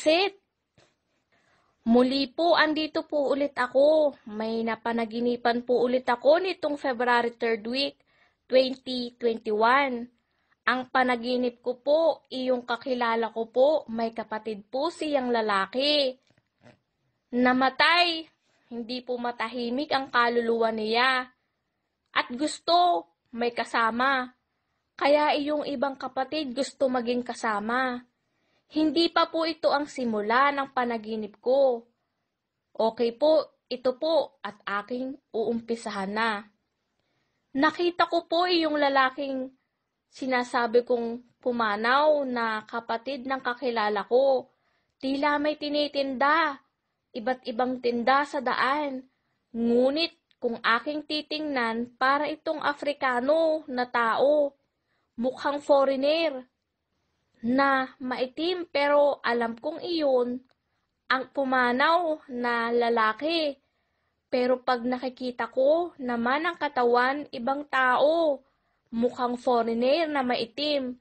Kasit. Muli po, andito po ulit ako. May napanaginipan po ulit ako nitong February 3rd week, 2021. Ang panaginip ko po, iyong kakilala ko po, may kapatid po siyang lalaki. Namatay, hindi po matahimik ang kaluluwa niya. At gusto, may kasama. Kaya iyong ibang kapatid gusto maging kasama. Hindi pa po ito ang simula ng panaginip ko. Okay po, ito po at aking uumpisahan na. Nakita ko po yung lalaking sinasabi kong pumanaw na kapatid ng kakilala ko. Tila may tinitinda, iba't ibang tinda sa daan. Ngunit kung aking titingnan, para itong Afrikano na tao, mukhang foreigner na maitim pero alam kong iyon ang pumanaw na lalaki. Pero pag nakikita ko naman ang katawan ibang tao, mukhang foreigner na maitim,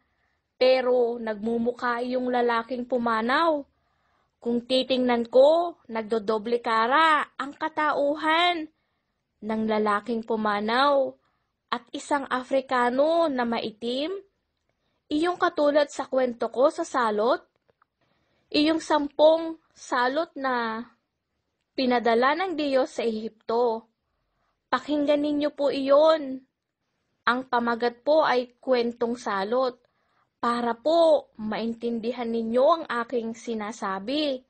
pero nagmumukha yung lalaking pumanaw. Kung titingnan ko, nagdodoble kara ang katauhan ng lalaking pumanaw at isang Afrikano na maitim Iyong katulad sa kwento ko sa salot? Iyong sampung salot na pinadala ng Diyos sa Ehipto. Pakinggan ninyo po iyon. Ang pamagat po ay kwentong salot para po maintindihan ninyo ang aking sinasabi.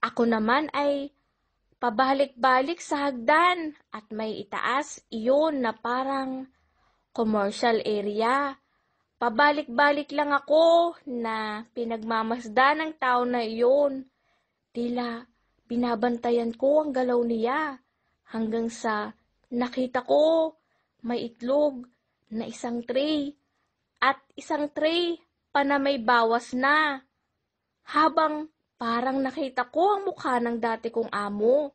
Ako naman ay pabalik-balik sa hagdan at may itaas iyon na parang commercial area Pabalik-balik lang ako na pinagmamasda ng tao na iyon. Tila binabantayan ko ang galaw niya hanggang sa nakita ko may itlog na isang tray at isang tray pa na may bawas na. Habang parang nakita ko ang mukha ng dati kong amo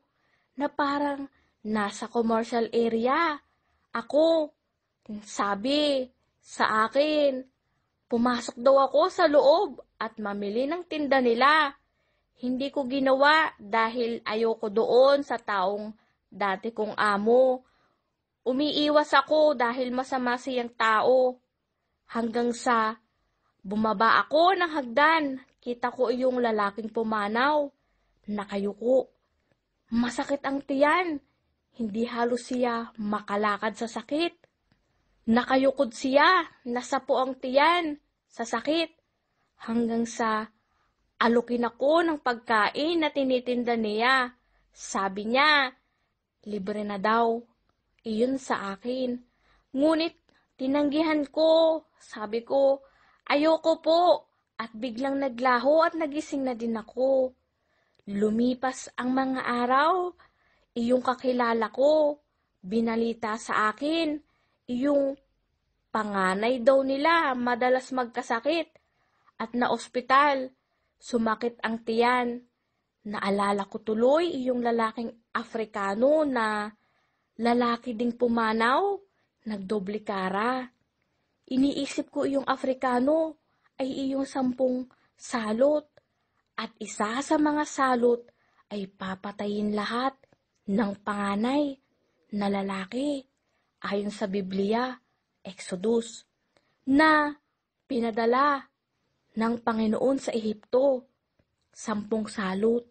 na parang nasa commercial area. Ako, sabi, sa akin. Pumasok daw ako sa loob at mamili ng tinda nila. Hindi ko ginawa dahil ayoko doon sa taong dati kong amo. Umiiwas ako dahil masama siyang tao. Hanggang sa bumaba ako ng hagdan, kita ko yung lalaking pumanaw. Nakayuko. Masakit ang tiyan. Hindi halos siya makalakad sa sakit. Nakayukod siya, nasapo ang tiyan, sa sakit, hanggang sa alukin ako ng pagkain na tinitinda niya. Sabi niya, libre na daw. Iyon sa akin. Ngunit tinanggihan ko, sabi ko, ayoko po. At biglang naglaho at nagising na din ako. Lumipas ang mga araw, iyong kakilala ko, binalita sa akin yung panganay daw nila madalas magkasakit at na ospital. Sumakit ang tiyan. Naalala ko tuloy yung lalaking Afrikano na lalaki ding pumanaw, nagdoble kara. Iniisip ko yung Afrikano ay iyong sampung salot at isa sa mga salot ay papatayin lahat ng panganay na lalaki ayon sa Biblia, Exodus, na pinadala ng Panginoon sa Ehipto, sampung salot.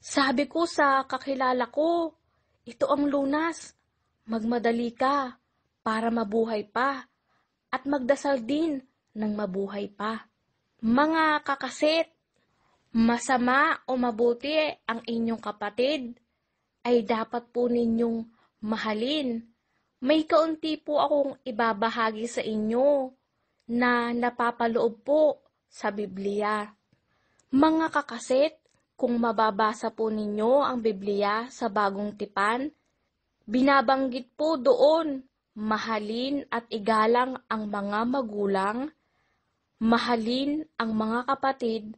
Sabi ko sa kakilala ko, ito ang lunas, magmadali ka para mabuhay pa at magdasal din ng mabuhay pa. Mga kakasit, masama o mabuti ang inyong kapatid ay dapat po ninyong mahalin may kaunti po akong ibabahagi sa inyo na napapaloob po sa Biblia. Mga kakaset, kung mababasa po ninyo ang Biblia sa Bagong Tipan, binabanggit po doon, mahalin at igalang ang mga magulang, mahalin ang mga kapatid,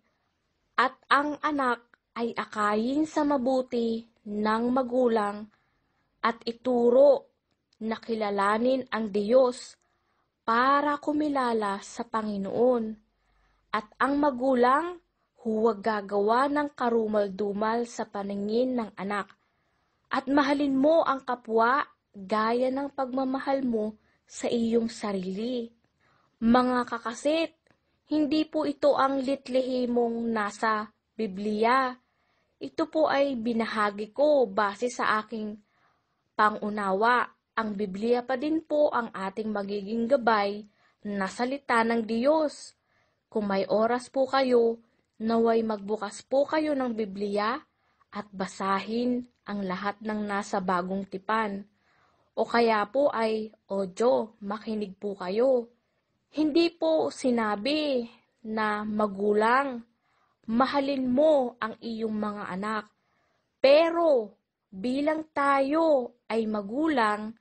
at ang anak ay akayin sa mabuti ng magulang at ituro nakilalanin ang Diyos para kumilala sa Panginoon. At ang magulang huwag gagawa ng karumal-dumal sa paningin ng anak. At mahalin mo ang kapwa gaya ng pagmamahal mo sa iyong sarili. Mga kakasit, hindi po ito ang litlihimong nasa Biblia. Ito po ay binahagi ko base sa aking pangunawa ang Biblia pa din po ang ating magiging gabay na salita ng Diyos. Kung may oras po kayo, naway magbukas po kayo ng Biblia at basahin ang lahat ng nasa bagong tipan. O kaya po ay, Ojo, makinig po kayo. Hindi po sinabi na magulang, mahalin mo ang iyong mga anak. Pero bilang tayo ay magulang,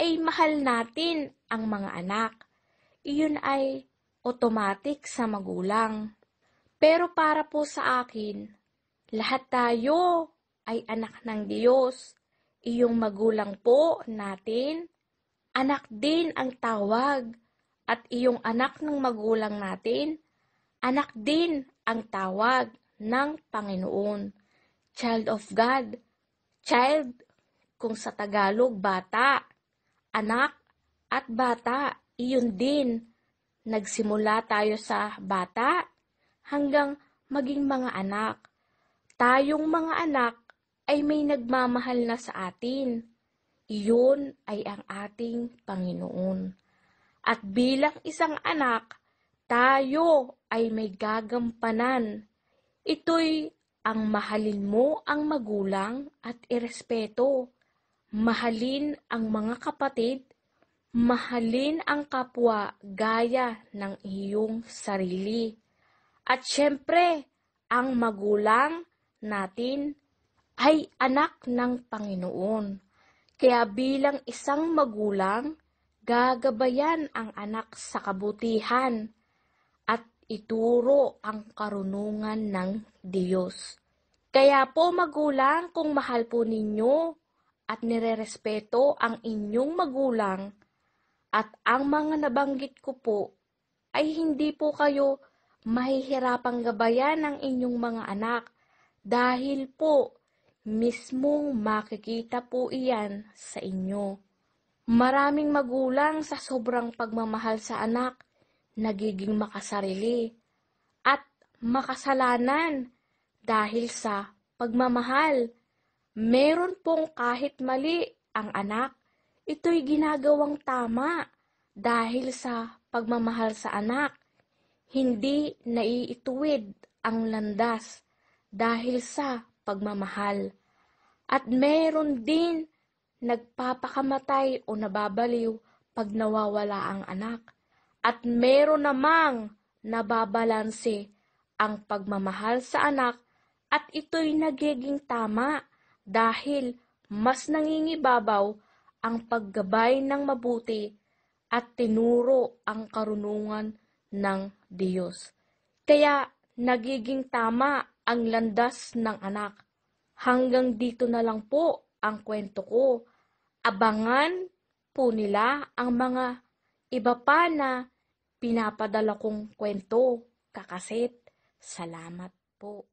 ay mahal natin ang mga anak. Iyon ay automatic sa magulang. Pero para po sa akin, lahat tayo ay anak ng Diyos. Iyong magulang po natin, anak din ang tawag. At iyong anak ng magulang natin, anak din ang tawag ng Panginoon. Child of God, child kung sa Tagalog bata, anak at bata, iyon din. Nagsimula tayo sa bata hanggang maging mga anak. Tayong mga anak ay may nagmamahal na sa atin. Iyon ay ang ating Panginoon. At bilang isang anak, tayo ay may gagampanan. Ito'y ang mahalin mo ang magulang at irespeto mahalin ang mga kapatid, mahalin ang kapwa gaya ng iyong sarili. At syempre, ang magulang natin ay anak ng Panginoon. Kaya bilang isang magulang, gagabayan ang anak sa kabutihan at ituro ang karunungan ng Diyos. Kaya po magulang, kung mahal po ninyo at nirerespeto ang inyong magulang at ang mga nabanggit ko po ay hindi po kayo mahihirapang gabayan ng inyong mga anak dahil po mismong makikita po iyan sa inyo. Maraming magulang sa sobrang pagmamahal sa anak nagiging makasarili at makasalanan dahil sa pagmamahal Meron pong kahit mali ang anak, ito'y ginagawang tama dahil sa pagmamahal sa anak. Hindi naiituwid ang landas dahil sa pagmamahal. At meron din nagpapakamatay o nababaliw pag nawawala ang anak. At meron namang nababalanse ang pagmamahal sa anak at ito'y nagiging tama dahil mas nangingibabaw ang paggabay ng mabuti at tinuro ang karunungan ng Diyos. Kaya nagiging tama ang landas ng anak. Hanggang dito na lang po ang kwento ko. Abangan po nila ang mga iba pa na pinapadala kong kwento. Kakasit, salamat po.